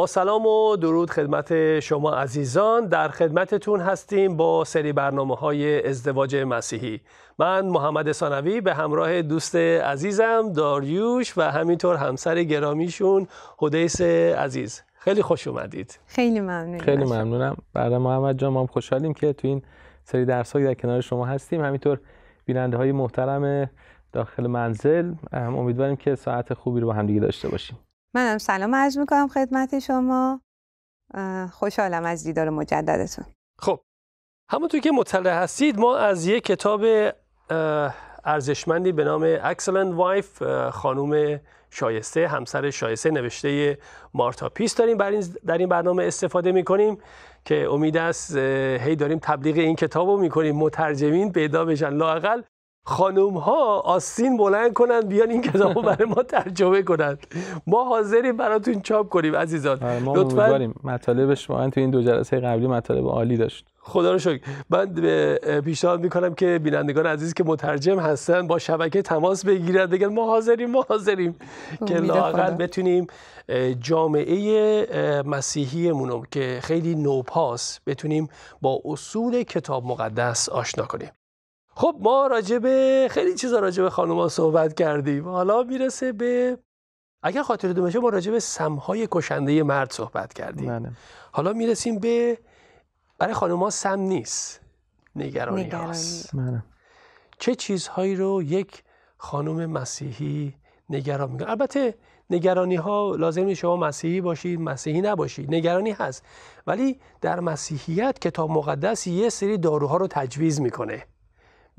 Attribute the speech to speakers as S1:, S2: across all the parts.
S1: با سلام و درود خدمت شما عزیزان در خدمتتون هستیم با سری برنامه های ازدواج مسیحی من محمد سانوی به همراه دوست عزیزم داریوش و همینطور همسر گرامیشون حدیث عزیز خیلی خوش اومدید
S2: خیلی ممنونم خیلی
S3: ممنونم برای محمد جان ما خوشحالیم که تو این سری درس در کنار شما هستیم همینطور بیننده های محترم داخل منزل امیدواریم که ساعت خوبی رو با همدیگه داشته باشیم
S2: منم سلام عرض میکنم خدمت شما خوشحالم از دیدار مجددتون
S3: خب
S1: همونطور که مطلع هستید ما از یک کتاب ارزشمندی به نام Excellent وایف خانوم شایسته همسر شایسته نوشته مارتا پیس داریم در این برنامه استفاده میکنیم که امید است هی داریم تبلیغ این کتاب رو میکنیم مترجمین پیدا بشن لاقل خانوم ها آستین بلند کنند، بیان این کتاب رو برای ما ترجمه کنند. ما حاضریم براتون چاپ کنیم عزیزان آره، ما لطفا
S3: مطالبش واقعا تو این دو جلسه قبلی مطالب عالی داشت
S1: خدا رو شکر من پیشنهاد میکنم که بینندگان عزیز که مترجم هستن با شبکه تماس بگیرن بگن ما حاضریم ما حاضریم که لاقل بتونیم جامعه مسیحیمون که خیلی نوپاس بتونیم با اصول کتاب مقدس آشنا کنیم خب ما راجبه خیلی چیزا راجبه خانوما صحبت کردیم حالا میرسه به اگر خاطر باشه ما راجبه سمهای کشنده مرد صحبت کردیم بله. حالا میرسیم به برای خانوما سم نیست نگرانی, نگرانی. هست بله. چه چیزهایی رو یک خانم مسیحی نگران میگه. البته نگرانی ها لازم نیست شما مسیحی باشید مسیحی نباشید نگرانی هست ولی در مسیحیت کتاب مقدس یه سری داروها رو تجویز میکنه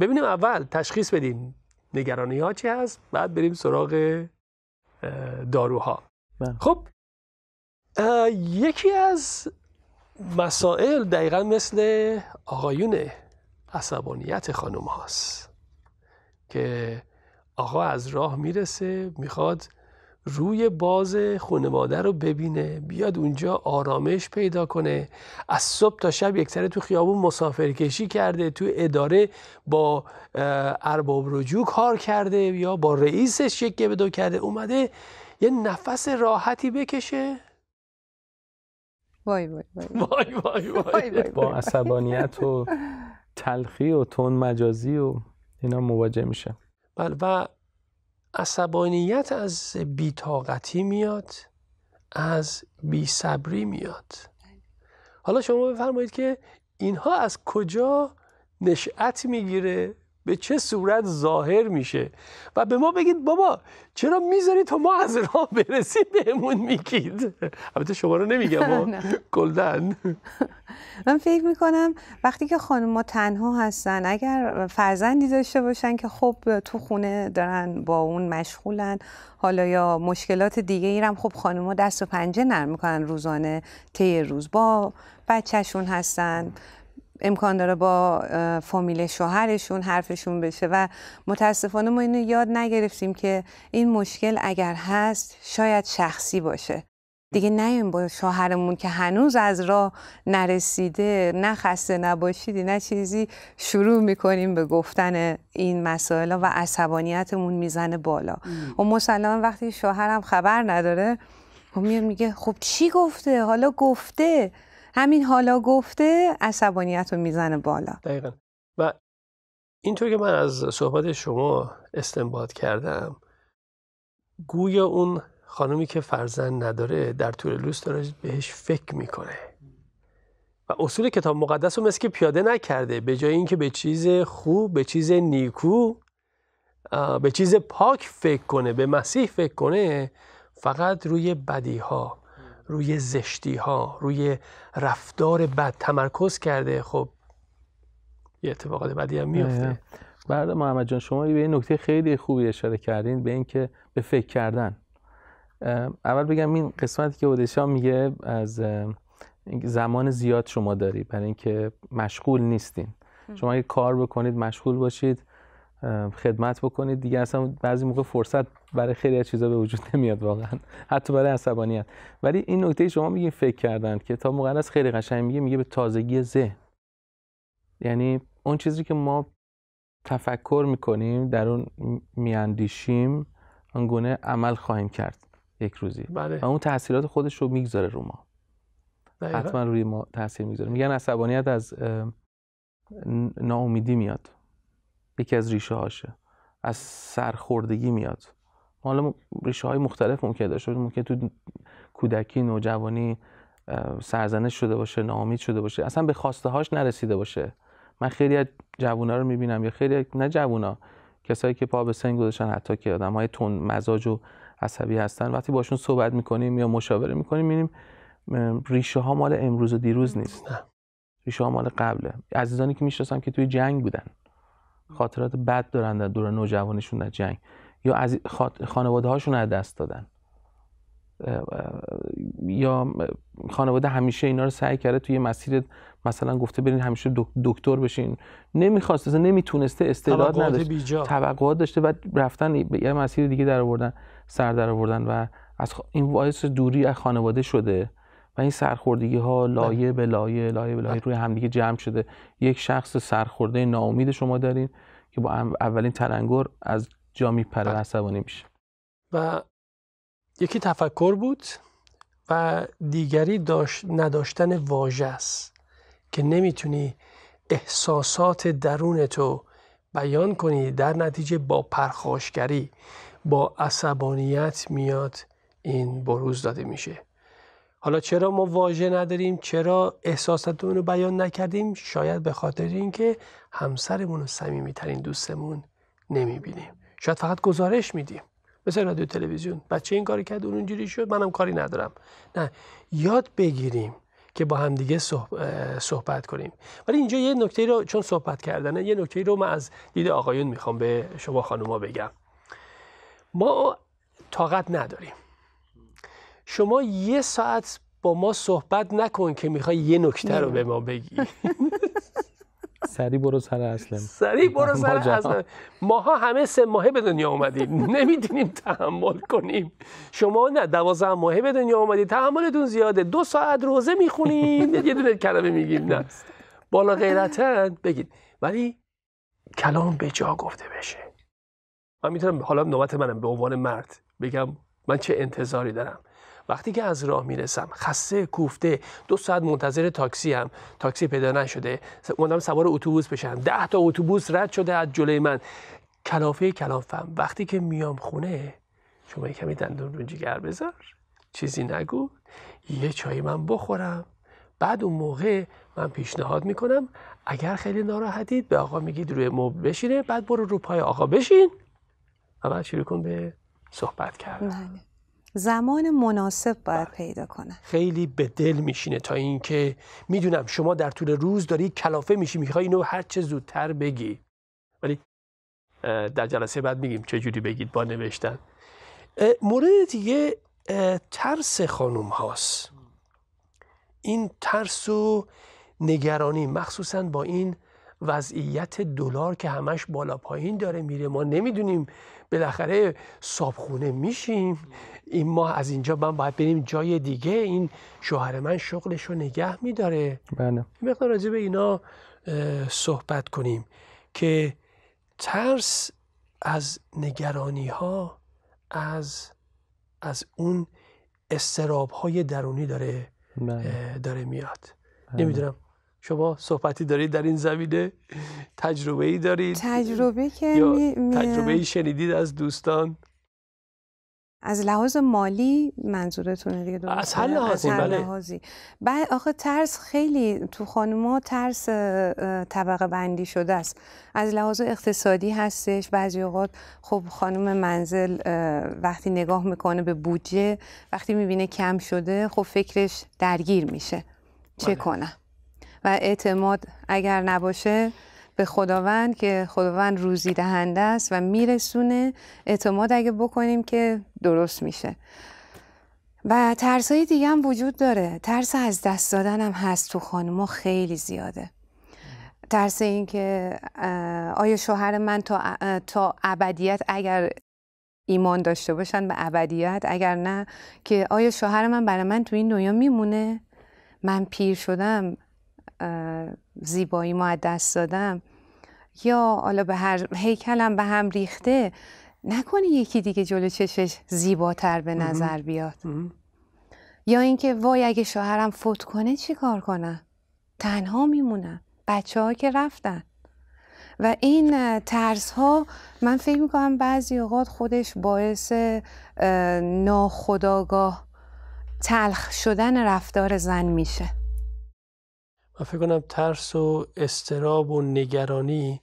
S1: ببینیم اول تشخیص بدیم نگرانی ها چی هست بعد بریم سراغ داروها بله. خب یکی از مسائل دقیقا مثل آقایون عصبانیت خانم هاست که آقا از راه میرسه میخواد روی باز خانواده رو ببینه بیاد اونجا آرامش پیدا کنه از صبح تا شب سره تو خیابون مسافرکشی کرده تو اداره با ارباب رجوع کار کرده یا با رئیسش یک بدو کرده اومده یه نفس راحتی بکشه وای وای وای
S3: وای وای, وای, با عصبانیت و تلخی و تون مجازی و اینا مواجه میشه
S1: بله و عصبانیت از بیتاقتی میاد از بیصبری میاد حالا شما بفرمایید که اینها از کجا نشأت میگیره به چه صورت ظاهر میشه و به ما بگید بابا چرا میذارید تو ما از راه برسید بهمون میگید البته شما رو نمیگم گلدن
S2: من فکر میکنم وقتی که خانم تنها هستن اگر فرزندی داشته باشن که خب تو خونه دارن با اون مشغولن حالا یا مشکلات دیگه ایرم خب خانم دست و پنجه نرم میکنن روزانه طی روز با بچهشون هستن امکان داره با فامیل شوهرشون حرفشون بشه و متاسفانه ما اینو یاد نگرفتیم که این مشکل اگر هست شاید شخصی باشه دیگه نیم با شوهرمون که هنوز از راه نرسیده نه خسته نباشیدی نه چیزی شروع میکنیم به گفتن این مسائل و عصبانیتمون میزنه بالا و خب مسلما وقتی شوهرم خبر نداره و خب میگه خب چی گفته حالا گفته همین حالا گفته عصبانیت رو میزنه بالا دقیقا
S1: و اینطور که من از صحبت شما استنباط کردم گویا اون خانمی که فرزند نداره در تورلوس داره بهش فکر میکنه و اصول کتاب مقدس رو مثل که پیاده نکرده به جای اینکه به چیز خوب به چیز نیکو به چیز پاک فکر کنه به مسیح فکر کنه فقط روی بدی ها روی زشتی ها روی رفتار بد تمرکز کرده خب یه اتفاقات بدی هم میفته
S3: بله آره. محمد جان شما به یه نکته خیلی خوبی اشاره کردین به اینکه به فکر کردن اول بگم این قسمتی که اودشا میگه از زمان زیاد شما داری برای اینکه مشغول نیستین شما اگه کار بکنید مشغول باشید خدمت بکنید دیگه اصلا بعضی موقع فرصت برای خیلی از چیزا به وجود نمیاد واقعا حتی برای عصبانیت ولی این نکته شما میگین فکر کردن که تا مقدس خیلی قشنگ میگه میگه به تازگی ذهن یعنی اون چیزی که ما تفکر میکنیم در اون میاندیشیم آنگونه عمل خواهیم کرد یک روزی بله. و اون تاثیرات خودش رو میگذاره رو ما حتما روی ما تاثیر میگذاره میگن عصبانیت از ناامیدی میاد یکی از ریشه هاشه از سرخوردگی میاد حالا ریشه های مختلف ممکن داشته باشه ممکن تو کودکی نوجوانی سرزنش شده باشه ناامید شده باشه اصلا به خواسته هاش نرسیده باشه من خیلی از جوونا رو میبینم یا خیلی نه جوونا کسایی که پا به سن گذاشتن حتی که آدم های تون مزاج و عصبی هستن وقتی باشون صحبت میکنیم یا مشاوره میکنیم میبینیم ریشه ها مال امروز و دیروز نیست ریشه ها مال قبله عزیزانی که میشناسم که توی جنگ بودن خاطرات بد دارن در دور نوجوانیشون در جنگ یا از خانواده هاشون از دست دادن یا خانواده همیشه اینا رو سعی کرده توی مسیر مثلا گفته برین همیشه دکتر بشین نمیخواست اصلا نمیتونسته استعداد نداشت توقعات داشته و رفتن یه مسیر دیگه در آوردن سر در آوردن و از این وایس دوری از خانواده شده و این سرخوردگی ها بله. لایه به لایه لایه به لایه بله. روی همدیگه جمع شده یک شخص سرخورده ناامید شما دارین که با اولین ترنگور از جا میپره بله. عصبانی میشه
S1: و یکی تفکر بود و دیگری نداشتن واژه است که نمیتونی احساسات درون تو بیان کنی در نتیجه با پرخاشگری با عصبانیت میاد این بروز داده میشه حالا چرا ما واژه نداریم چرا احساساتمون رو بیان نکردیم شاید به خاطر اینکه همسرمون و صمیمیترین دوستمون نمیبینیم شاید فقط گزارش میدیم مثل رادیو تلویزیون بچه این کاری کرد اون اونجوری شد منم کاری ندارم نه یاد بگیریم که با همدیگه صحبت کنیم ولی اینجا یه نکته رو چون صحبت کردنه یه نکته رو من از دید آقایون میخوام به شما خانوما بگم ما طاقت نداریم شما یه ساعت با ما صحبت نکن که میخوای یه نکته رو به ما بگی
S3: سری برو سر
S1: اصلم سری برو سر اصلم ماها همه سه ماهه به دنیا اومدیم نمیتونیم تحمل کنیم شما نه دوازده ماهه به دنیا اومدیم تحملتون زیاده دو ساعت روزه میخونید یه دونه کلمه میگیم نه بالا غیرتن بگید ولی کلام به جا گفته بشه من میتونم حالا نوبت منم به عنوان مرد بگم من چه انتظاری دارم وقتی که از راه میرسم خسته کوفته دو ساعت منتظر تاکسی هم تاکسی پیدا نشده اومدم سوار اتوبوس بشم ده تا اتوبوس رد شده از جلوی من کلافه کلافم وقتی که میام خونه شما کمی دندون رو جگر بذار چیزی نگو یه چای من بخورم بعد اون موقع من پیشنهاد میکنم اگر خیلی ناراحتید به آقا میگید روی مبل بشینه بعد برو رو پای آقا بشین و کن به صحبت کردم
S2: بله. زمان مناسب باید بله. پیدا
S1: کنه خیلی به دل میشینه تا اینکه میدونم شما در طول روز داری کلافه میشی میخوای اینو هر چه زودتر بگی ولی در جلسه بعد میگیم چه جوری بگید با نوشتن مورد دیگه ترس خانم هاست این ترس و نگرانی مخصوصا با این وضعیت دلار که همش بالا پایین داره میره ما نمیدونیم بالاخره صابخونه میشیم این ما از اینجا من باید بریم جای دیگه این شوهر من شغلش رو نگه میداره بله مقدار راجع به اینا صحبت کنیم که ترس از نگرانی ها از از اون استراب های درونی داره بله. داره میاد بله. نمیدونم شما صحبتی دارید در این زمینه تجربه ای دارید تجربه که یا تجربه ای شنیدید از دوستان
S2: از لحاظ مالی منظورتون دیگه درست از هر لحاظی از بله. لحاظی بله. آخه ترس خیلی تو خانوما ترس طبقه بندی شده است از لحاظ اقتصادی هستش بعضی اوقات خب خانم منزل وقتی نگاه میکنه به بودجه وقتی میبینه کم شده خب فکرش درگیر میشه چه بله. کنم و اعتماد اگر نباشه به خداوند که خداوند روزی دهنده است و میرسونه اعتماد اگه بکنیم که درست میشه و ترس های دیگه هم وجود داره ترس از دست دادن هم هست تو خانوما خیلی زیاده ترس این که آیا شوهر من تا, تا ابدیت اگر ایمان داشته باشن به ابدیت اگر نه که آیا شوهر من برای من تو این دنیا میمونه من پیر شدم زیبایی ما از دست دادم یا حالا به هر هیکلم به هم ریخته نکنه یکی دیگه جلو چشش زیباتر به نظر بیاد یا اینکه وای اگه شوهرم فوت کنه چی کار کنم تنها میمونم بچه ها که رفتن و این ترس ها من فکر میکنم بعضی اوقات خودش باعث ناخداگاه تلخ شدن رفتار زن میشه
S1: و فکر کنم ترس و استراب و نگرانی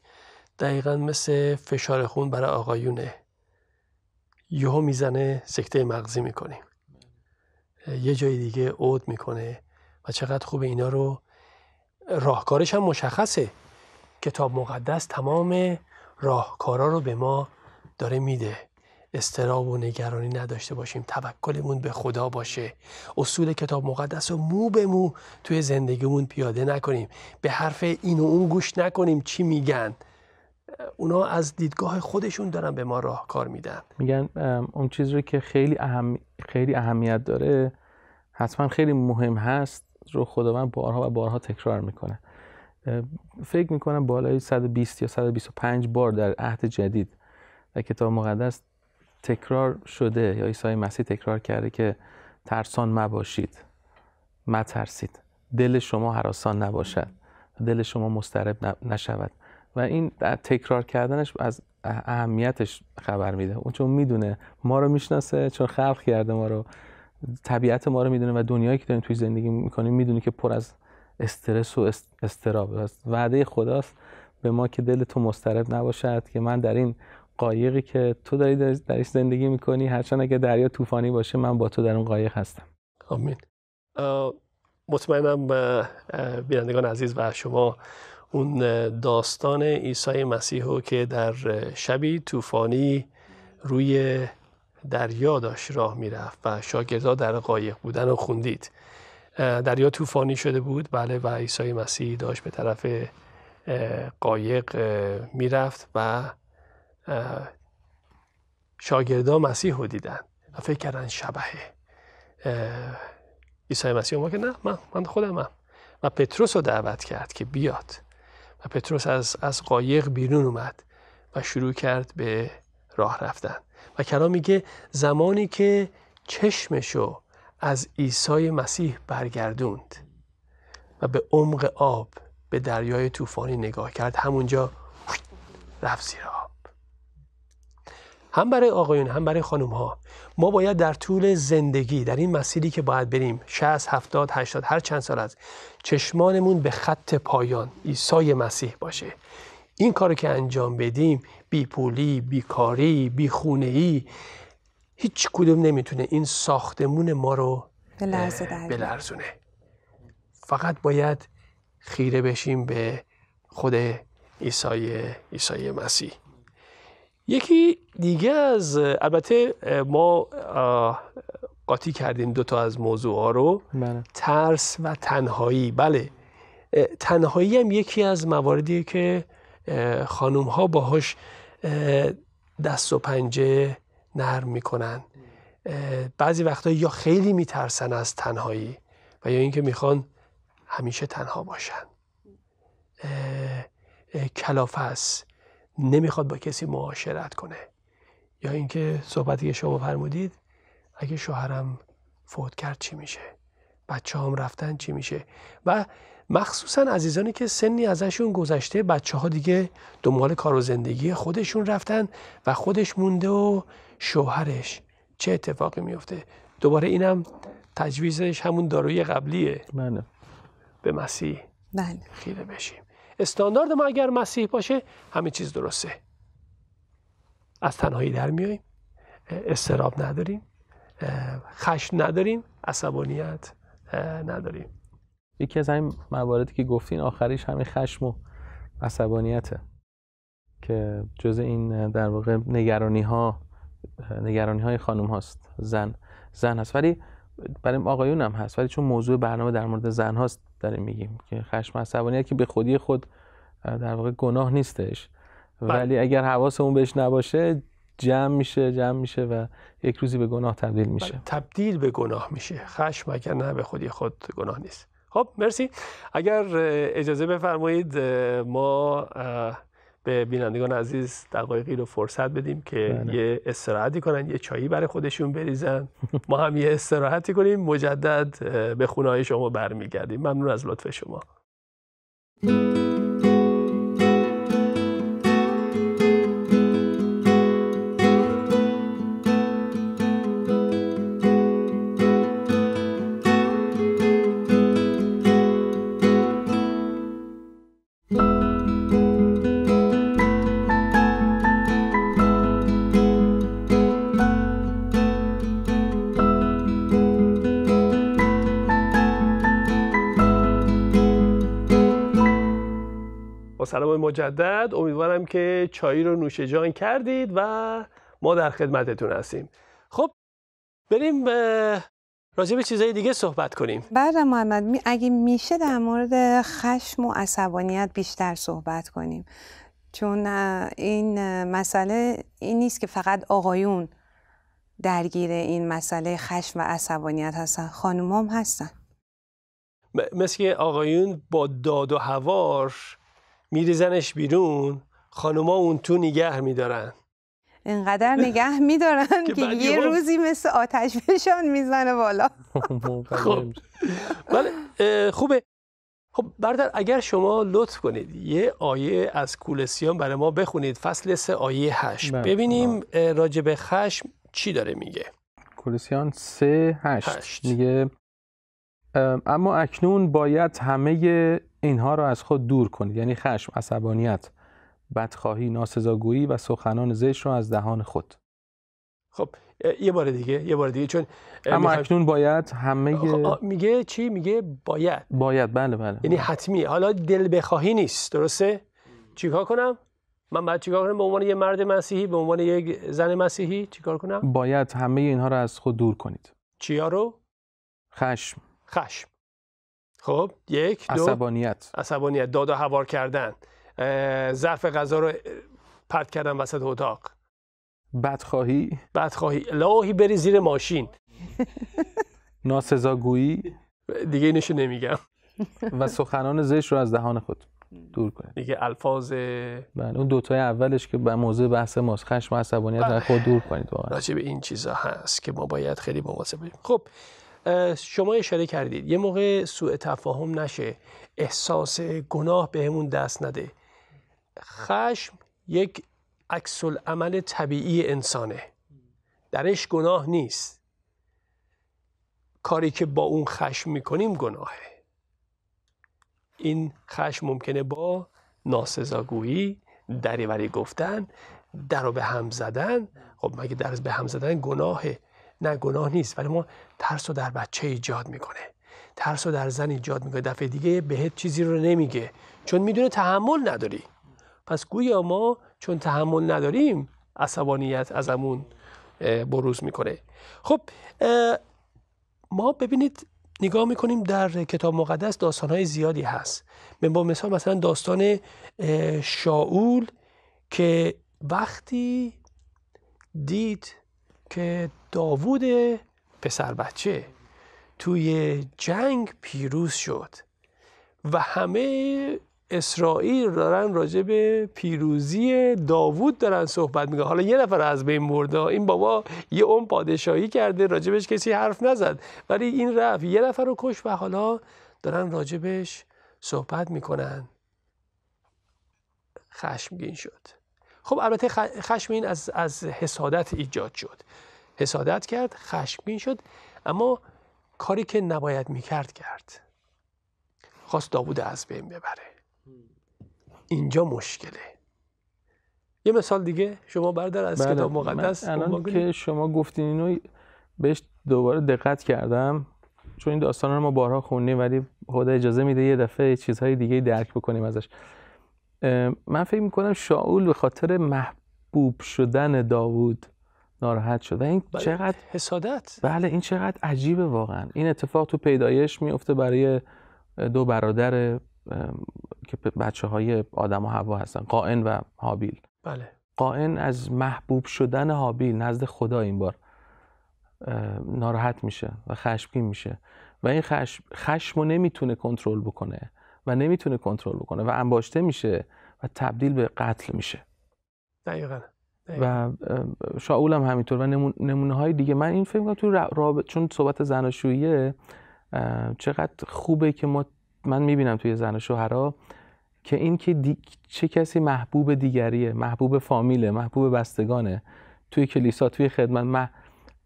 S1: دقیقا مثل فشار خون برای آقایونه یهو میزنه سکته مغزی میکنیم یه جای دیگه عود میکنه و چقدر خوب اینا رو راهکارش هم مشخصه کتاب مقدس تمام راهکارا رو به ما داره میده استراب و نگرانی نداشته باشیم توکلمون به خدا باشه اصول کتاب مقدس رو مو به مو توی زندگیمون پیاده نکنیم به حرف این و اون گوش نکنیم چی میگن اونا از دیدگاه خودشون دارن به ما راهکار میدن
S3: میگن اون چیز رو که خیلی, اهم... خیلی اهمیت داره حتما خیلی مهم هست رو خداوند بارها و بارها تکرار میکنه فکر میکنم بالای 120 یا 125 بار در عهد جدید در کتاب مقدس تکرار شده یا عیسی مسیح تکرار کرده که ترسان مباشید مترسید دل شما حراسان نباشد دل شما مسترب نشود و این تکرار کردنش از اهمیتش خبر میده اون چون میدونه ما رو میشناسه چون خلق کرده ما رو طبیعت ما رو میدونه و دنیایی که داریم توی زندگی میکنیم میدونه که پر از استرس و استراب است وعده خداست به ما که دل تو مسترب نباشد که من در این قایقی که تو داری درش زندگی میکنی هرچند اگه دریا طوفانی باشه من با تو در اون قایق هستم آمین
S1: مطمئنم بینندگان عزیز و شما اون داستان ایسای مسیح رو که در شبی طوفانی روی دریا داشت راه میرفت و شاگردا در قایق بودن رو خوندید دریا طوفانی شده بود بله و عیسی مسیح داشت به طرف قایق میرفت و شاگردان مسیح رو دیدن و فکر کردن شبهه عیسی مسیح ما که نه من, من خودمم و پتروس رو دعوت کرد که بیاد و پتروس از, از قایق بیرون اومد و شروع کرد به راه رفتن و کلام میگه زمانی که چشمشو از عیسی مسیح برگردوند و به عمق آب به دریای طوفانی نگاه کرد همونجا رفت زیر آب هم برای آقایون هم برای خانم ها ما باید در طول زندگی در این مسیری که باید بریم 60 70 80 هر چند سال از چشمانمون به خط پایان عیسی مسیح باشه این کاری که انجام بدیم بی پولی بیکاری بی خونه ای هیچ کدوم نمیتونه این ساختمون ما رو بلرزونه فقط باید خیره بشیم به خود عیسی عیسی مسیح یکی دیگه از البته ما قاطی کردیم دو تا از موضوع ها رو بله. ترس و تنهایی بله تنهایی هم یکی از مواردیه که خانم ها باهاش دست و پنجه نرم میکنن بعضی وقتا یا خیلی میترسن از تنهایی و یا اینکه میخوان همیشه تنها باشن کلافه است نمیخواد با کسی معاشرت کنه یا اینکه صحبتی که شما فرمودید اگه شوهرم فوت کرد چی میشه بچه هم رفتن چی میشه و مخصوصا عزیزانی که سنی ازشون گذشته بچه ها دیگه دنبال کار و زندگی خودشون رفتن و خودش مونده و شوهرش چه اتفاقی میفته دوباره اینم تجویزش همون داروی قبلیه منه بله. به مسیح بله خیره بشیم استاندارد ما اگر مسیح باشه همه چیز درسته از تنهایی در میاییم استراب نداریم خشم نداریم عصبانیت نداریم
S3: یکی از همین مواردی که گفتین آخریش همین خشم و عصبانیته که جز این در واقع نگرانی ها نگرانی های خانم هاست زن زن هست ولی برای آقایون هم هست ولی چون موضوع برنامه در مورد زن هاست داریم میگیم که خشم عصبانیت که به خودی خود در واقع گناه نیستش بله. ولی اگر حواسمون بهش نباشه جمع
S1: میشه جمع میشه و یک روزی به گناه تبدیل میشه بله، تبدیل به گناه میشه خشم اگر نه به خودی خود گناه نیست خب مرسی اگر اجازه بفرمایید ما به بینندگان عزیز دقایقی رو فرصت بدیم که بله. یه استراحتی کنن یه چایی برای خودشون بریزن ما هم یه استراحتی کنیم مجدد به خونه های شما برمیگردیم ممنون از لطف شما امیدوارم که چای رو نوش جان کردید و ما در خدمتتون هستیم خب بریم به راجع به چیزهای دیگه صحبت کنیم
S2: بعد بله محمد اگه میشه در مورد خشم و عصبانیت بیشتر صحبت کنیم چون این مسئله این نیست که فقط آقایون درگیر این مسئله خشم و عصبانیت هستن خانوم هم هستن
S1: مثل آقایون با داد و هوار میریزنش بیرون خانوما اون تو نگه میدارن
S2: اینقدر نگه میدارن که یه روزی مثل آتش بشان میزنه بالا
S1: خب بله خوبه خب برادر اگر شما لطف کنید یه آیه از کولسیان برای ما بخونید فصل سه آیه هشت بله. ببینیم بله. راجب خشم چی داره میگه
S3: کولسیان سه هشت میگه اما اکنون باید همه اینها را از خود دور کنید یعنی خشم، عصبانیت، بدخواهی، ناسزاگویی و سخنان زشت را از دهان خود
S1: خب یه بار دیگه یه بار دیگه چون اما اکنون
S3: باید همه خب،
S1: میگه چی میگه باید باید بله،, بله بله یعنی حتمی حالا دل بخواهی نیست درسته چیکار کنم من باید چیکار کنم به عنوان یه مرد مسیحی به عنوان یک زن مسیحی چیکار کنم
S3: باید همه اینها رو از خود دور کنید
S1: چیا رو خشم خشم خب یک دو عصبانیت عصبانیت و هوار کردن ظرف غذا رو پرت کردن وسط اتاق
S3: بدخواهی
S1: بدخواهی لاهی بری زیر ماشین
S3: ناسزاگویی
S1: دیگه اینشو نمیگم
S3: و سخنان زشت رو از دهان خود دور کنید
S1: دیگه الفاظ بله
S3: اون دوتای اولش که به موضوع بحث ماست خشم و عصبانیت رو بله. خود دور
S1: کنید واقعا راجع به این چیزا هست که ما باید خیلی مواظب باشیم خب شما اشاره کردید یه موقع سوء تفاهم نشه احساس گناه بهمون دست نده خشم یک عکس عمل طبیعی انسانه درش گناه نیست کاری که با اون خشم میکنیم گناهه این خشم ممکنه با ناسزاگویی دریوری گفتن در به هم زدن خب مگه در به هم زدن گناهه نه گناه نیست ولی ما ترس رو در بچه ایجاد میکنه ترس رو در زن ایجاد میکنه دفعه دیگه بهت چیزی رو نمیگه چون میدونه تحمل نداری پس گویا ما چون تحمل نداریم عصبانیت ازمون بروز میکنه خب ما ببینید نگاه میکنیم در کتاب مقدس داستانهای زیادی هست با مثال مثلا داستان شاول که وقتی دید که داوود پسر بچه توی جنگ پیروز شد و همه اسرائیل دارن راجع به پیروزی داوود دارن صحبت میکنن حالا یه نفر از بین مردا این بابا یه اون پادشاهی کرده راجبش کسی حرف نزد ولی این رفت یه نفر رو کش و حالا دارن راجبش صحبت میکنن خشمگین شد خب البته خشم این از, از حسادت ایجاد شد حسادت کرد خشمگین شد اما کاری که نباید میکرد کرد خواست داوود از بین ببره اینجا مشکله یه مثال دیگه شما بردار از بله، کتاب مقدس الان که
S3: شما گفتین اینو بهش دوباره دقت کردم چون این داستان رو ما بارها خوندیم ولی خدا اجازه میده یه دفعه چیزهای دیگه درک بکنیم ازش من فکر میکنم شاول به خاطر محبوب شدن داوود ناراحت شد و این بله. چقدر حسادت بله این چقدر عجیبه واقعا این اتفاق تو پیدایش میفته برای دو برادر که بچه های آدم و هوا هستن قائن و حابیل بله قائن از محبوب شدن حابیل نزد خدا این بار ناراحت میشه و خشمگین میشه و این خشم خشمو نمیتونه کنترل بکنه و نمیتونه کنترل بکنه و انباشته میشه و تبدیل به قتل میشه
S1: دقیقاً و
S3: بله. شاول هم همینطور و نمونه های دیگه من این فکر تو رابط چون صحبت زناشوییه چقدر خوبه که ما من میبینم توی زن و شوهرا که این که چه کسی محبوب دیگریه محبوب فامیله محبوب بستگانه توی کلیسا توی خدمت من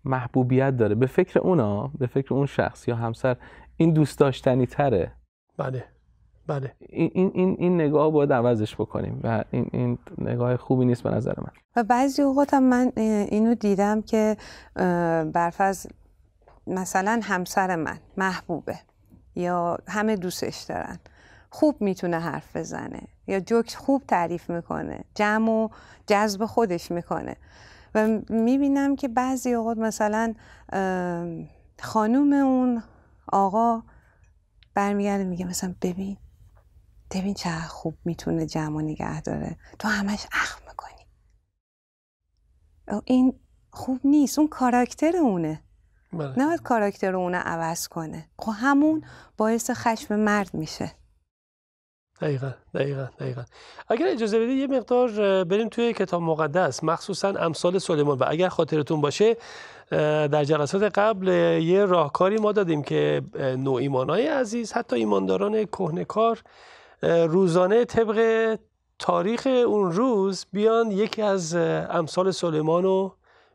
S3: محبوبیت داره به فکر اونا به فکر اون شخص یا همسر این دوست داشتنی تره بله بله این این این نگاه باید عوضش بکنیم و این این نگاه خوبی نیست به نظر من
S2: و بعضی اوقات هم من اینو دیدم که برفض مثلا همسر من محبوبه یا همه دوستش دارن خوب میتونه حرف بزنه یا جوک خوب تعریف میکنه جمع و جذب خودش میکنه و میبینم که بعضی اوقات مثلا خانوم اون آقا برمیگرده میگه مثلا ببین ببین چه خوب میتونه جمع و نگه داره تو همش اخم میکنی این خوب نیست اون کاراکتر اونه بله. نه کاراکتر اونه عوض کنه خب همون باعث خشم مرد میشه
S1: دقیقا دقیقا دقیقا اگر اجازه بدید یه مقدار بریم توی کتاب مقدس مخصوصا امثال سلیمان و اگر خاطرتون باشه در جلسات قبل یه راهکاری ما دادیم که نوع های عزیز حتی ایمانداران کهنکار روزانه طبق تاریخ اون روز بیان یکی از امثال سلیمان رو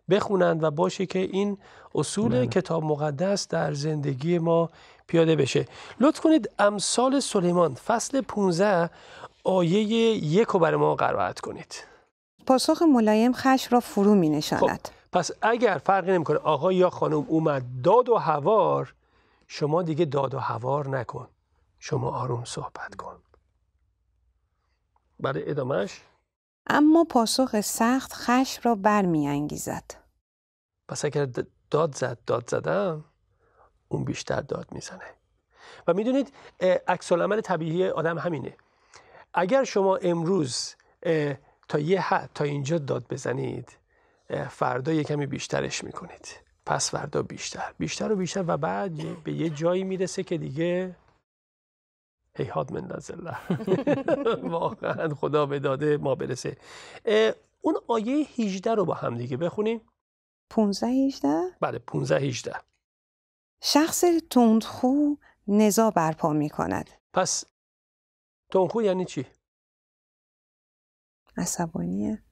S1: بخونند و باشه که این اصول بله. کتاب مقدس در زندگی ما پیاده بشه لطف کنید امثال سلیمان فصل 15 آیه یک رو برای ما قرائت کنید
S2: پاسخ ملایم خش را فرو می خب، نشاند
S1: پس اگر فرقی نمیکنه آقا یا خانم اومد داد و هوار شما دیگه داد و هوار نکن شما آروم صحبت کن برای ادامهش
S2: اما پاسخ سخت خش را انگیزد
S1: پس اگر داد زد داد زدم اون بیشتر داد میزنه و میدونید عکس عمل طبیعی آدم همینه اگر شما امروز تا یه حد تا اینجا داد بزنید فردا یه کمی بیشترش میکنید پس فردا بیشتر بیشتر و بیشتر و بعد به یه جایی میرسه که دیگه هیهاد من الله واقعا خدا به داده ما برسه اون آیه 18 رو با هم دیگه بخونیم 15 18 بله 15 18
S2: شخص تندخو نزا برپا می کند
S1: پس تندخو یعنی چی
S2: عصبانیه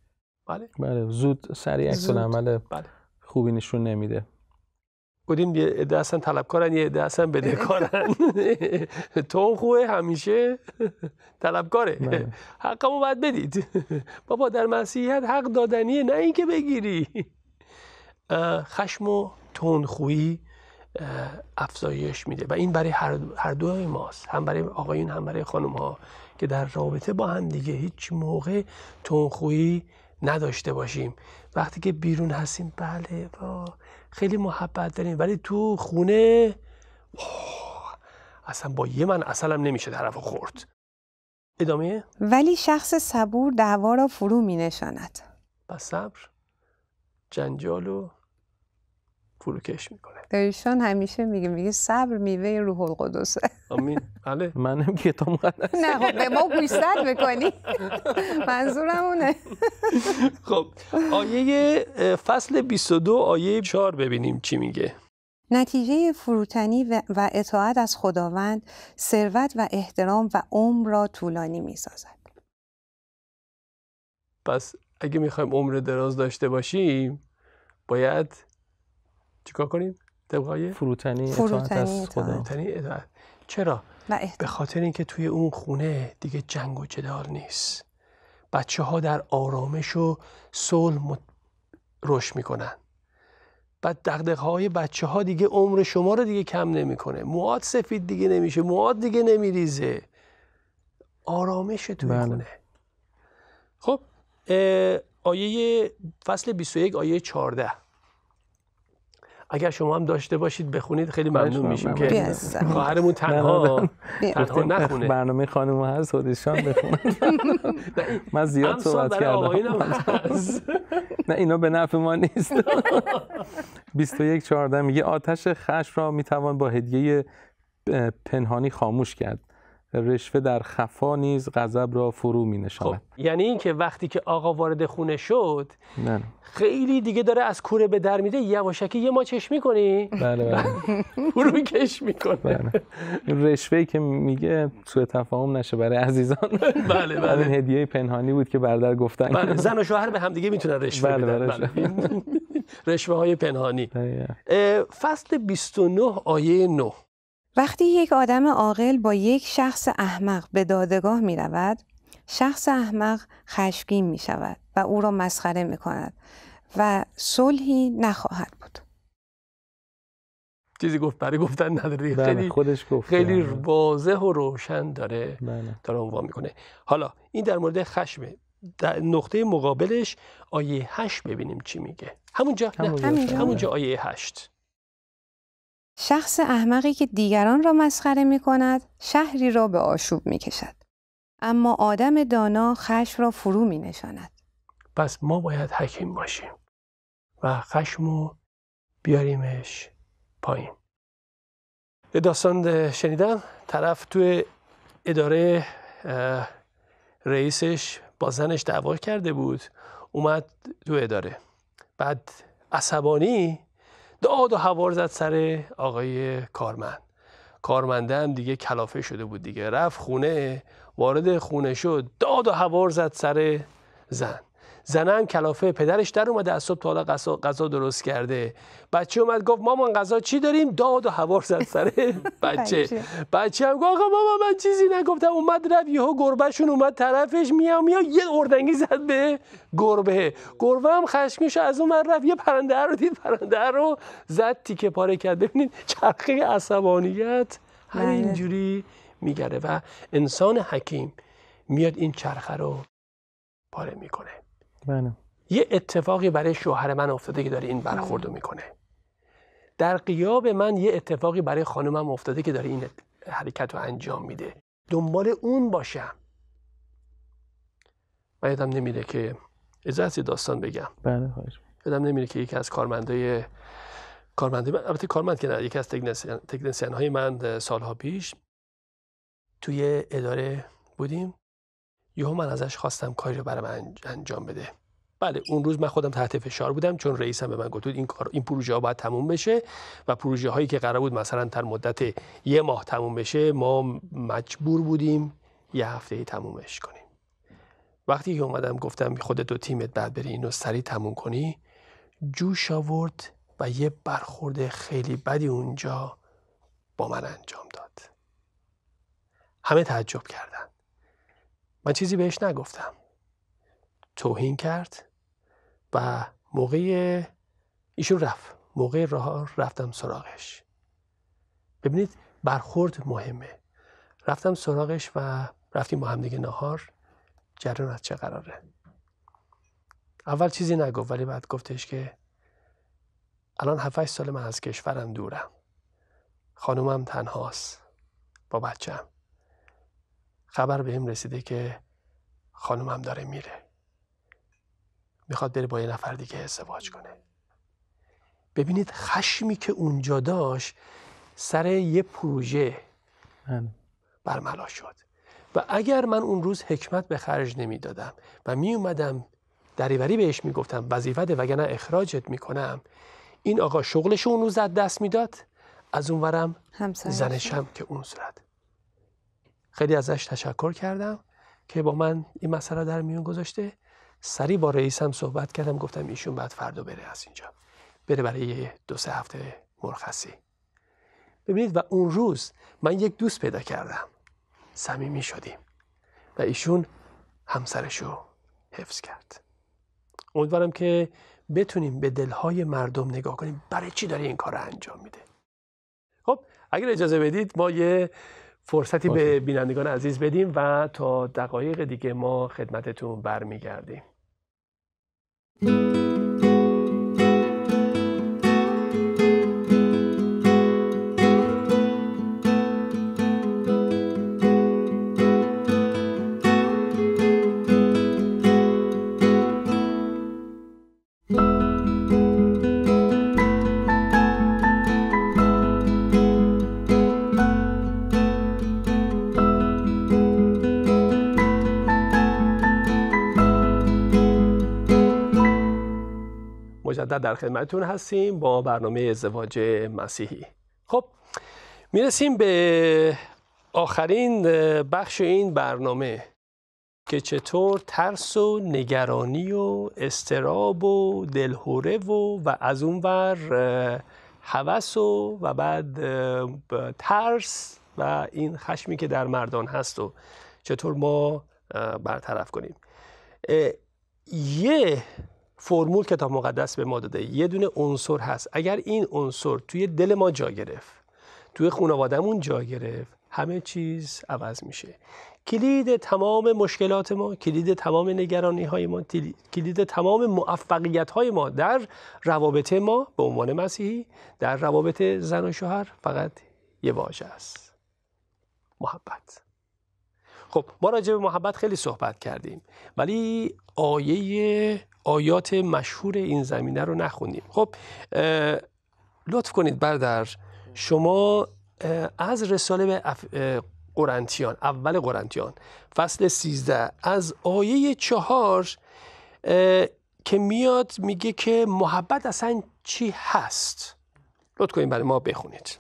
S3: بله بله زود سریع عکس عمل بله. خوبی نشون نمیده
S1: بودیم یه عده هستن طلبکارن یه عده هستن بدهکارن تو خوبه همیشه طلبکاره بله. حقمو باید بدید بابا در مسیحیت حق دادنیه نه اینکه بگیری خشم و تونخویی افزایش میده و این برای هر دوی ماست هم برای آقایون هم برای خانم ها که در رابطه با هم دیگه هیچ موقع تونخویی نداشته باشیم وقتی که بیرون هستیم بله با خیلی محبت داریم ولی تو خونه اصلا با یه من اصلا نمیشه طرف خورد ادامه ولی
S2: شخص صبور دعوا را فرو می نشاند
S1: با صبر جنجال و فروکش میکنه
S2: ایشان همیشه میگه میگه صبر میوه روح القدسه
S1: آمین بله منم که مقدس
S3: نه خب به ما گوشزد بکنی
S2: منظورم اونه
S1: خب آیه فصل 22 آیه 4 ببینیم چی میگه
S2: نتیجه فروتنی و اطاعت از خداوند ثروت و احترام و عمر را طولانی میسازد
S1: پس اگه میخوایم عمر دراز داشته باشیم باید چیکار کنیم طبقای فروتنی فروتنی اطاعت, چرا به خاطر اینکه توی اون خونه دیگه جنگ و جدال نیست بچه ها در آرامش و صلح روش رشد میکنن بعد دقدقه های بچه ها دیگه عمر شما رو دیگه کم نمیکنه مواد سفید دیگه نمیشه مواد دیگه نمیریزه آرامش توی بله. خونه خب آیه فصل 21 آیه 14 اگر شما هم داشته باشید بخونید خیلی ممنون میشیم که خواهرمون تنها تنها نخونه
S3: برنامه خانم هست خودشان بخونه
S1: من زیاد صحبت کردم
S3: نه اینا به نفع ما نیست 21 14 میگه آتش خشم را میتوان با هدیه پنهانی خاموش کرد رشوه در خفا نیز غضب را فرو می
S1: نشاند خب. یعنی اینکه وقتی که آقا وارد خونه شد خیلی دیگه داره از کوره به در میده یواشکی یه ما چش میکنی بله بله فرو کش میکنه بله.
S3: بله. رشوه که میگه سوء تفاهم نشه برای عزیزان بله بله این هدیه پنهانی بود که برادر گفتن بله.
S1: زن و شوهر به هم دیگه میتونن رشوه بله،, بله بله رشوه های پنهانی فصل 29 آیه 9
S2: وقتی یک آدم عاقل با یک شخص احمق به دادگاه می رود، شخص احمق خشمگین می شود و او را مسخره می کند و صلحی نخواهد بود.
S1: چیزی گفت برای گفتن نداره بله، خیلی خودش گفت خیلی یعنی. واضح و روشن داره بله. داره عنوان میکنه حالا این در مورد خشمه در نقطه مقابلش آیه 8 ببینیم چی میگه همون همونجا آیه 8
S2: شخص احمقی که دیگران را مسخره می کند شهری را به آشوب می کشد. اما آدم دانا
S1: خشم را فرو می نشاند. پس ما باید حکیم باشیم و خشم رو بیاریمش پایین. به داستان شنیدن طرف توی اداره رئیسش با زنش دعوا کرده بود اومد تو اداره بعد عصبانی داد و هوار زد سر آقای کارمند کارمنده هم دیگه کلافه شده بود دیگه رفت خونه وارد خونه شد داد و هوار زد سر زن هم کلافه پدرش در اومده از صبح تا حالا غذا, درست کرده بچه اومد گفت مامان غذا چی داریم داد و هوار زد سر بچه بچه هم گفت مامان من چیزی نگفتم اومد رفت گربه شون اومد طرفش میام میا یه اردنگی زد به گربه گربه هم میشه از اون رفت یه پرنده رو دید پرنده رو زد تیکه پاره کرد ببینید چرخه عصبانیت همینجوری میگره و انسان حکیم میاد این چرخه رو پاره میکنه بله. یه اتفاقی برای شوهر من افتاده که داره این برخوردو میکنه در قیاب من یه اتفاقی برای خانمم افتاده که داره این حرکت رو انجام میده دنبال اون باشم من یادم نمیره که اجازه داستان بگم بله خواهش یادم نمیره که یکی از کارمندای کارمنده البته کارمند که نه یکی از تکنسین های من سالها پیش توی اداره بودیم یهو من ازش خواستم کاری رو برای من انجام بده بله اون روز من خودم تحت فشار بودم چون رئیسم به من گفت این کار این پروژه ها باید تموم بشه و پروژه هایی که قرار بود مثلا در مدت یه ماه تموم بشه ما مجبور بودیم یه هفته تمومش کنیم وقتی که اومدم گفتم خودت و تیمت بعد بری اینو سریع تموم کنی جوش آورد و یه برخورد خیلی بدی اونجا با من انجام داد همه تعجب کردن من چیزی بهش نگفتم توهین کرد و موقع ایشون رفت موقع راه رفتم سراغش ببینید برخورد مهمه رفتم سراغش و رفتیم با همدیگه ناهار جریان از چه قراره اول چیزی نگفت ولی بعد گفتش که الان 7 سال من از کشورم دورم خانومم تنهاست با بچم خبر به هم رسیده که خانومم داره میره میخواد بره با یه نفر دیگه ازدواج کنه ببینید خشمی که اونجا داشت سر یه پروژه بله. برملا شد و اگر من اون روز حکمت به خرج نمیدادم و می اومدم دریوری بهش میگفتم وظیفت وگرنه اخراجت میکنم این آقا شغلش اون روز دست میداد از اونورم زنشم که اون صورت خیلی ازش تشکر کردم که با من این مسئله در میون گذاشته سری با رئیسم صحبت کردم گفتم ایشون بعد فردا بره از اینجا بره برای دو سه هفته مرخصی ببینید و اون روز من یک دوست پیدا کردم صمیمی شدیم و ایشون همسرش رو حفظ کرد امیدوارم که بتونیم به دلهای مردم نگاه کنیم برای چی داره این کار رو انجام میده خب اگر اجازه بدید ما یه فرصتی به بینندگان عزیز بدیم و تا دقایق دیگه ما خدمتتون برمیگردیم در خدمتتون هستیم با برنامه ازدواج مسیحی خب میرسیم به آخرین بخش این برنامه که چطور ترس و نگرانی و استراب و دلهوره و و از اونور هوس و و بعد ترس و این خشمی که در مردان هست و چطور ما برطرف کنیم یه فرمول کتاب مقدس به ما داده یه دونه عنصر هست اگر این عنصر توی دل ما جا گرفت توی خانوادهمون جا گرفت همه چیز عوض میشه کلید تمام مشکلات ما کلید تمام نگرانی های ما کلید تمام موفقیت های ما در روابط ما به عنوان مسیحی در روابط زن و شوهر فقط یه واژه است محبت خب ما راجع به محبت خیلی صحبت کردیم ولی آیه آیات مشهور این زمینه رو نخونیم خب لطف کنید در شما از رساله به قرنتیان اول قرنتیان فصل 13 از آیه چهار که میاد میگه که محبت اصلا چی هست لطف کنید برای ما بخونید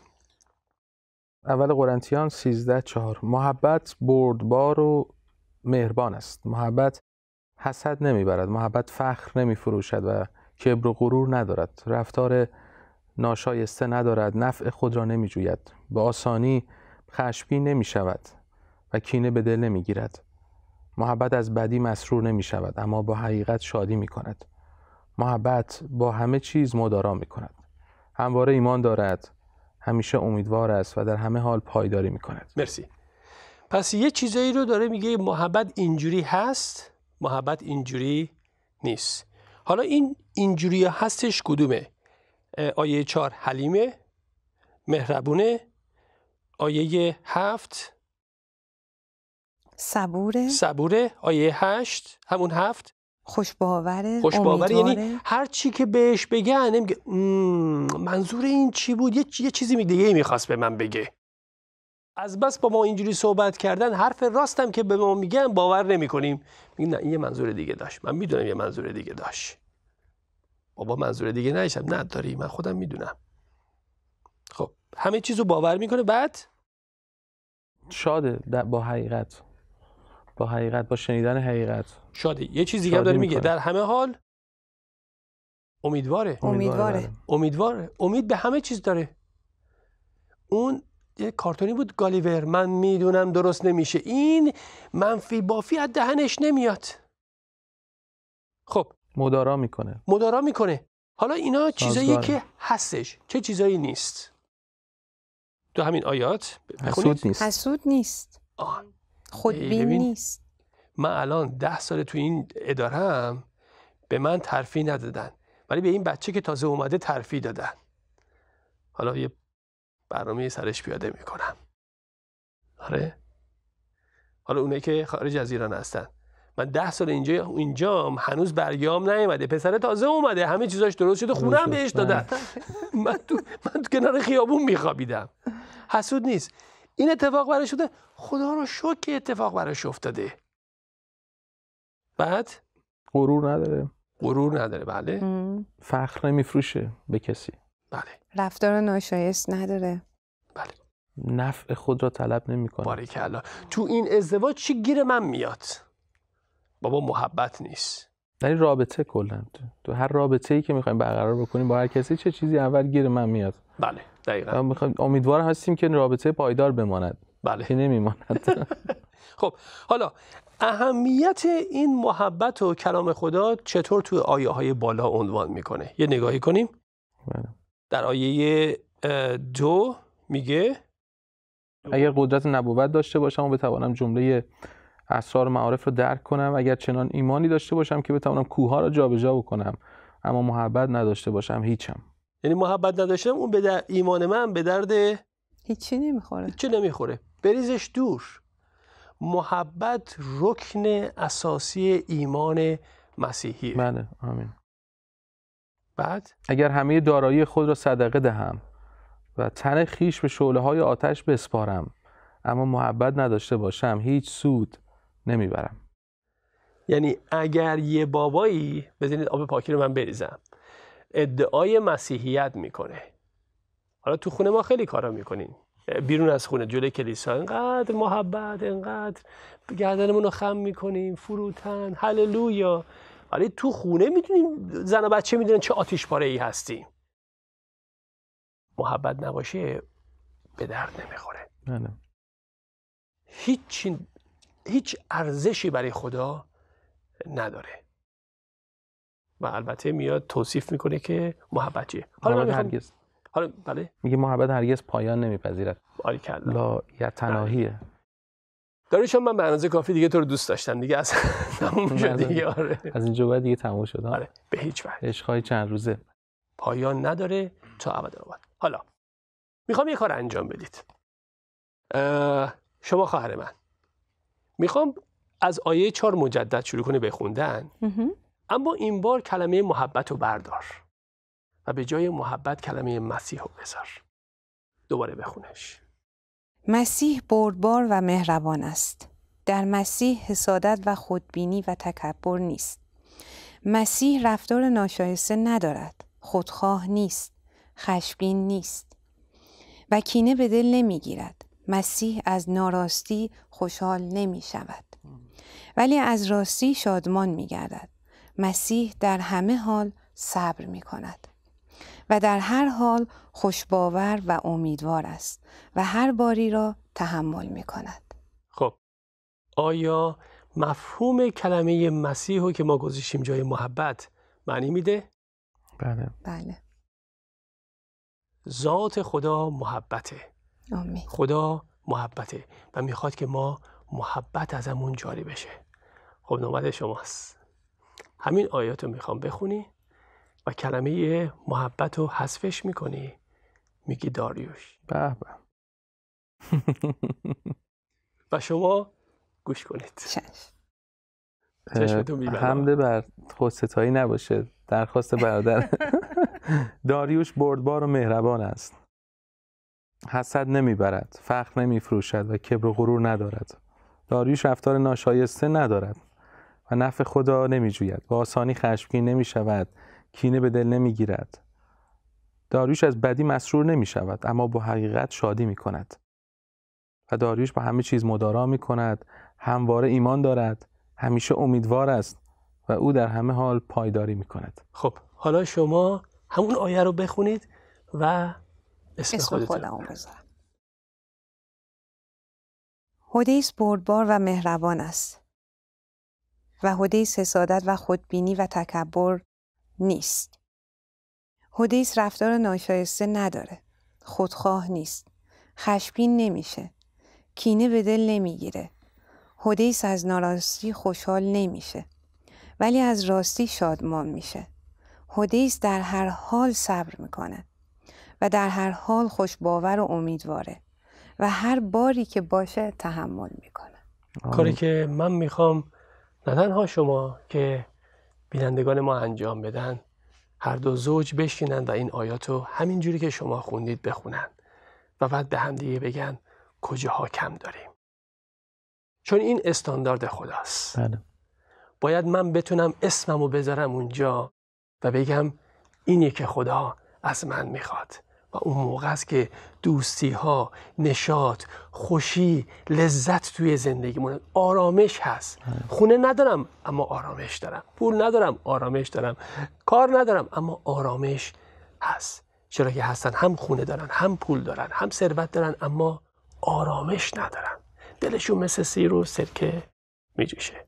S1: اول
S3: قرنتیان 13 چهار محبت بردبار و مهربان است محبت حسد نمیبرد محبت فخر نمیفروشد و کبر و غرور ندارد رفتار ناشایسته ندارد نفع خود را نمیجوید به آسانی خشمگین نمی شود و کینه به دل نمی گیرد. محبت از بدی مسرور نمی شود اما با حقیقت شادی می کند. محبت با همه چیز مدارا می کند. همواره ایمان دارد همیشه امیدوار است و در همه حال پایداری
S1: می کند. مرسی. پس یه چیزایی رو داره میگه محبت اینجوری هست محبت اینجوری نیست حالا این اینجوری هستش کدومه آیه چار حلیمه مهربونه آیه هفت صبوره صبوره آیه هشت همون هفت خوشباوره خوشباوره یعنی هر چی که بهش بگه نمیگه منظور این چی بود یه, یه چیزی دیگه میخواست به من بگه از بس با ما اینجوری صحبت کردن حرف راستم که به ما میگن باور نمیکنیم، کنیم میگن نه این یه منظور دیگه داشت من میدونم یه منظور دیگه داشت بابا منظور دیگه نشم نه داری من خودم میدونم خب همه چیز رو باور میکنه بعد
S3: شاده با حقیقت با حقیقت با شنیدن حقیقت
S1: شاده یه چیزی هم داره میگه در همه حال امیدواره امیدواره امیدواره امید به همه چیز داره اون یه کارتونی بود گالیور من میدونم درست نمیشه این منفی بافی از دهنش نمیاد خب مدارا میکنه مدارا میکنه حالا اینا چیزایی که هستش چه چیزایی نیست تو همین آیات حسود نیست
S2: حسود نیست خودبین نیست
S1: من الان ده سال تو این هم به من ترفی ندادن ولی به این بچه که تازه اومده ترفی دادن حالا یه برنامه سرش پیاده میکنم آره حالا اونایی که خارج از ایران هستن من ده سال اینجا اینجام هنوز برگام نیومده پسر تازه اومده همه چیزاش درست شده خونه بهش دادن بله. من تو من تو کنار خیابون میخوابیدم حسود نیست این اتفاق براش شده خدا رو شکر که اتفاق براش افتاده بعد
S3: غرور نداره غرور نداره بله فخر نمیفروشه به کسی
S2: بله رفتار ناشایست نداره
S3: بله نفع خود را طلب نمیکنه
S1: باریکلا تو این ازدواج چی گیر من میاد بابا محبت نیست
S3: در این رابطه کلند تو هر رابطه ای که میخوایم برقرار بکنیم با هر کسی چه چیزی اول گیر من میاد بله دقیقا امیدوار هستیم که رابطه پایدار بماند بله که نمیماند
S1: خب حالا اهمیت این محبت و کلام خدا چطور تو آیه های بالا عنوان میکنه یه نگاهی کنیم بله. در آیه دو میگه
S3: اگر قدرت نبوت داشته باشم و بتوانم جمله اسرار معارف رو درک کنم اگر چنان ایمانی داشته باشم که بتوانم کوه را جابجا بکنم اما محبت نداشته باشم هیچم
S1: یعنی محبت نداشتم اون به ایمان من به درد هیچی نمیخوره هیچی نمیخوره بریزش دور محبت رکن اساسی ایمان مسیحی بله آمین بعد اگر همه
S3: دارایی خود را صدقه دهم و تن خیش به شعله های آتش بسپارم اما محبت نداشته باشم هیچ سود نمیبرم
S1: یعنی اگر یه بابایی بزنید آب پاکی رو من بریزم ادعای مسیحیت میکنه حالا تو خونه ما خیلی کارا میکنین بیرون از خونه جلوی کلیسا اینقدر محبت اینقدر گردنمون رو خم میکنیم فروتن هللویا ولی آره، تو خونه میتونیم زن و بچه میدونن چه آتیش پاره ای هستی محبت نباشه به درد نمیخوره نه بله. هیچ هیچ ارزشی برای خدا نداره و البته میاد توصیف میکنه که محبت چیه حالا محبت هرگز حالا بله
S3: میگه محبت هرگز پایان نمیپذیرد آری لا یتناهیه
S1: داره چون من به کافی دیگه تو رو دوست داشتم دیگه از تموم شد دیگه آره از
S3: اینجا بعد دیگه تموم شد آره به هیچ وجه عشقای چند روزه
S1: پایان نداره تا ابد آباد حالا میخوام یه کار انجام بدید شما خواهر من میخوام از آیه چهار مجدد شروع کنه بخوندن اما این بار کلمه محبت رو بردار و به جای محبت کلمه مسیح رو بذار دوباره بخونش
S2: مسیح بردبار و مهربان است. در مسیح حسادت و خودبینی و تکبر نیست. مسیح رفتار ناشایسته ندارد. خودخواه نیست. خشبین نیست. و کینه به دل نمی گیرد. مسیح از ناراستی خوشحال نمی شود. ولی از راستی شادمان می گردد. مسیح در همه حال صبر می کند. و در هر حال خوشباور و امیدوار است و هر باری را تحمل می کند.
S1: خب آیا مفهوم کلمه مسیح رو که ما گذاشتیم جای محبت معنی میده؟ بله بله ذات خدا محبته آمین. خدا محبته و میخواد که ما محبت ازمون جاری بشه خب نوبت شماست همین آیات رو میخوام بخونی و کلمه محبت رو حذفش میکنی میگی داریوش به به و شما گوش کنید
S3: حمله بر خودستایی نباشه درخواست برادر داریوش بردبار و مهربان است حسد نمیبرد فخر نمیفروشد و کبر و غرور ندارد داریوش رفتار ناشایسته ندارد و نفع خدا نمیجوید با آسانی خشمگین نمیشود کینه به دل نمیگیرد داریوش از بدی مسرور نمی شود اما با حقیقت شادی می کند و داریوش با همه چیز مدارا می کند همواره ایمان دارد همیشه امیدوار است و او در همه حال پایداری می کند
S1: خب حالا شما همون آیه رو بخونید و اسم, اسم خودمون بذارم
S2: حدیث بردبار و مهربان است و حدیث حسادت و خودبینی و تکبر نیست. هودیس رفتار ناشایسته نداره. خودخواه نیست. خشبین نمیشه. کینه به دل نمیگیره. هودیس از ناراستی خوشحال نمیشه. ولی از راستی شادمان میشه. هودیس در هر حال صبر میکنه و در هر حال باور و امیدواره و هر باری که باشه تحمل میکنه.
S1: کاری که من میخوام نه تنها شما که بینندگان ما انجام بدن هر دو زوج بشینن و این آیاتو رو همین جوری که شما خوندید بخونن و بعد به هم دیگه بگن کجاها کم داریم چون این استاندارد خداست بله. باید من بتونم اسمم رو بذارم اونجا و بگم اینی که خدا از من میخواد و اون موقع است که دوستی ها نشاط خوشی لذت توی زندگیمون آرامش هست بله. خونه ندارم اما آرامش دارم پول ندارم آرامش دارم کار ندارم اما آرامش هست چرا که هستن هم خونه دارن هم پول دارن هم ثروت دارن اما آرامش ندارن دلشون مثل سیر و سرکه میجوشه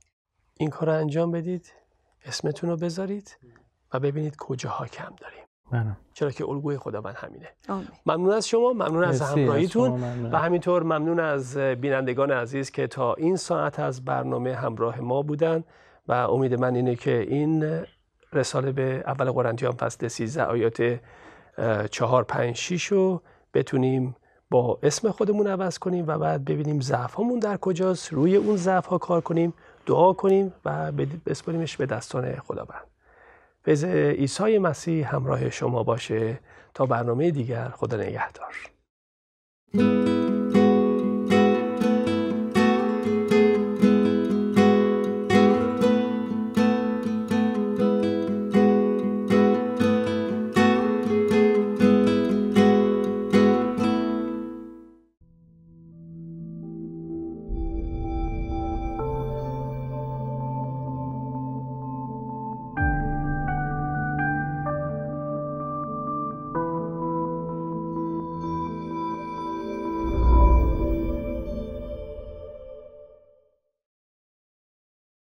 S1: این کار رو انجام بدید اسمتون رو بذارید و ببینید کجاها کم داریم بله. چرا که الگوی خداوند همینه ممنون از شما ممنون از همراهیتون و همینطور ممنون از بینندگان عزیز که تا این ساعت از برنامه همراه ما بودن و امید من اینه که این رساله به اول قرنتیان فصل 13 آیات 4 5 6 رو بتونیم با اسم خودمون عوض کنیم و بعد ببینیم ضعفمون در کجاست روی اون ضعف ها کار کنیم دعا کنیم و بسپریمش به دستان خداوند فیض عیسی مسیح همراه شما باشه تا برنامه دیگر خدا نگهدار